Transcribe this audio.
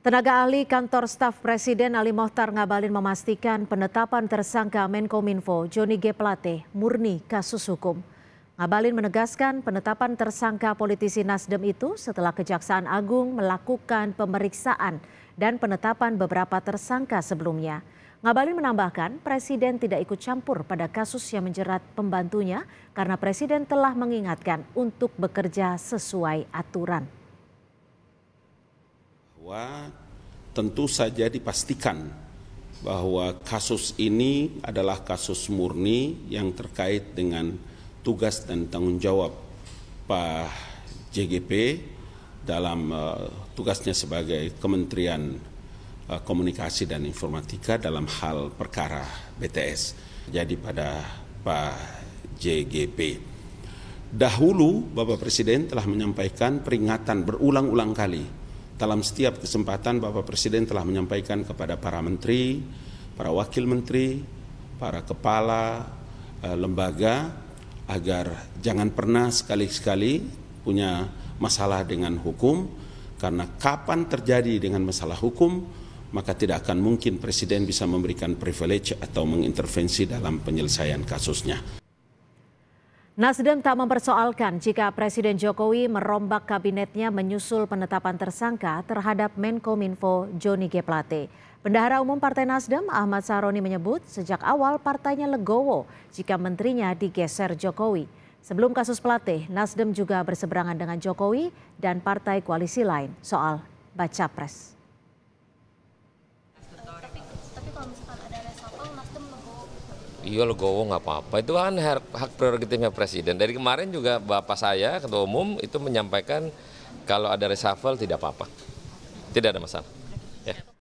Tenaga ahli kantor staf Presiden Ali Mohtar Ngabalin memastikan penetapan tersangka Menkominfo Joni G. Plate murni kasus hukum. Ngabalin menegaskan penetapan tersangka politisi Nasdem itu setelah Kejaksaan Agung melakukan pemeriksaan dan penetapan beberapa tersangka sebelumnya. Ngabalin menambahkan Presiden tidak ikut campur pada kasus yang menjerat pembantunya karena Presiden telah mengingatkan untuk bekerja sesuai aturan bahwa tentu saja dipastikan bahwa kasus ini adalah kasus murni yang terkait dengan tugas dan tanggung jawab Pak JGP dalam uh, tugasnya sebagai Kementerian uh, Komunikasi dan Informatika dalam hal perkara BTS. Jadi pada Pak JGP. Dahulu Bapak Presiden telah menyampaikan peringatan berulang-ulang kali dalam setiap kesempatan Bapak Presiden telah menyampaikan kepada para menteri, para wakil menteri, para kepala eh, lembaga agar jangan pernah sekali-sekali punya masalah dengan hukum karena kapan terjadi dengan masalah hukum maka tidak akan mungkin presiden bisa memberikan privilege atau mengintervensi dalam penyelesaian kasusnya. Nasdem tak mempersoalkan jika Presiden Jokowi merombak kabinetnya menyusul penetapan tersangka terhadap Menkominfo Joni G. Plate. Bendahara Umum Partai Nasdem Ahmad Saroni menyebut sejak awal partainya legowo jika menterinya digeser Jokowi. Sebelum kasus Plate, Nasdem juga berseberangan dengan Jokowi dan partai koalisi lain soal baca pres. Iya legowo nggak apa-apa itu kan hak, hak prerogatifnya presiden. Dari kemarin juga bapak saya ketua umum itu menyampaikan kalau ada reshuffle tidak apa-apa, tidak ada masalah.